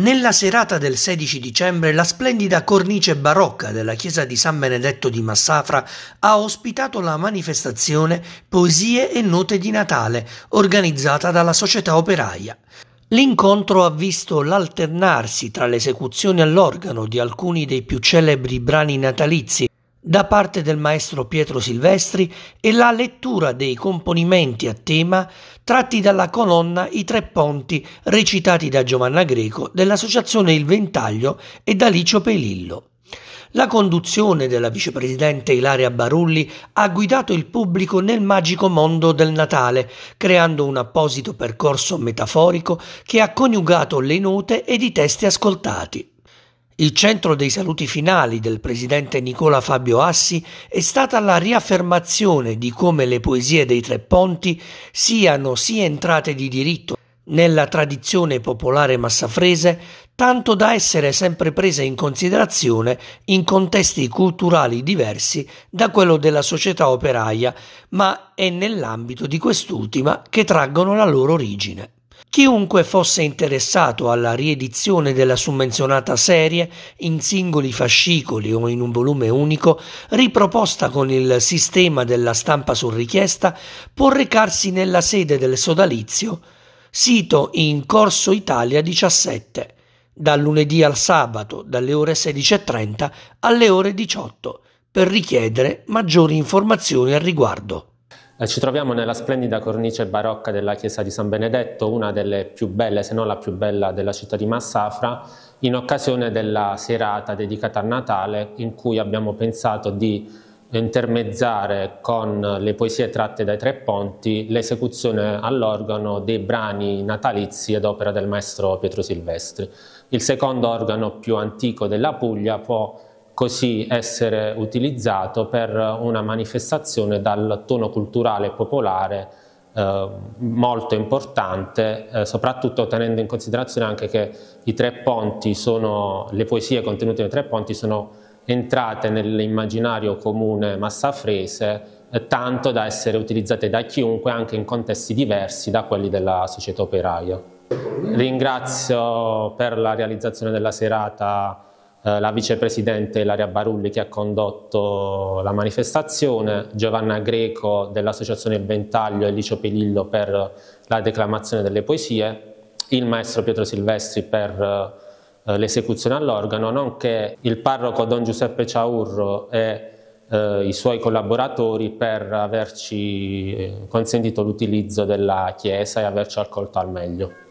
Nella serata del 16 dicembre la splendida cornice barocca della chiesa di San Benedetto di Massafra ha ospitato la manifestazione Poesie e Note di Natale organizzata dalla società operaia. L'incontro ha visto l'alternarsi tra l'esecuzione all'organo di alcuni dei più celebri brani natalizi da parte del maestro Pietro Silvestri e la lettura dei componimenti a tema tratti dalla colonna I Tre Ponti recitati da Giovanna Greco dell'associazione Il Ventaglio e da Licio Pelillo. La conduzione della vicepresidente Ilaria Barulli ha guidato il pubblico nel magico mondo del Natale, creando un apposito percorso metaforico che ha coniugato le note ed i testi ascoltati. Il centro dei saluti finali del presidente Nicola Fabio Assi è stata la riaffermazione di come le poesie dei Tre Ponti siano sia entrate di diritto nella tradizione popolare massafrese, tanto da essere sempre prese in considerazione in contesti culturali diversi da quello della società operaia, ma è nell'ambito di quest'ultima che traggono la loro origine. Chiunque fosse interessato alla riedizione della summenzionata serie in singoli fascicoli o in un volume unico, riproposta con il sistema della stampa su richiesta, può recarsi nella sede del sodalizio, sito in Corso Italia 17, dal lunedì al sabato dalle ore 16.30 alle ore 18, per richiedere maggiori informazioni al riguardo. Eh, ci troviamo nella splendida cornice barocca della chiesa di San Benedetto, una delle più belle, se non la più bella della città di Massafra, in occasione della serata dedicata a Natale in cui abbiamo pensato di intermezzare con le poesie tratte dai tre ponti l'esecuzione all'organo dei brani natalizi ad opera del maestro Pietro Silvestri. Il secondo organo più antico della Puglia può così essere utilizzato per una manifestazione dal tono culturale popolare eh, molto importante, eh, soprattutto tenendo in considerazione anche che i tre ponti sono, le poesie contenute nei tre ponti sono entrate nell'immaginario comune massafrese eh, tanto da essere utilizzate da chiunque anche in contesti diversi da quelli della società operaia. Ringrazio per la realizzazione della serata eh, la vicepresidente Ilaria Barulli che ha condotto la manifestazione, Giovanna Greco dell'Associazione Il Ventaglio e Licio Pelillo per la declamazione delle poesie, il maestro Pietro Silvestri per eh, l'esecuzione all'organo, nonché il parroco Don Giuseppe Ciaurro e eh, i suoi collaboratori per averci consentito l'utilizzo della chiesa e averci accolto al meglio.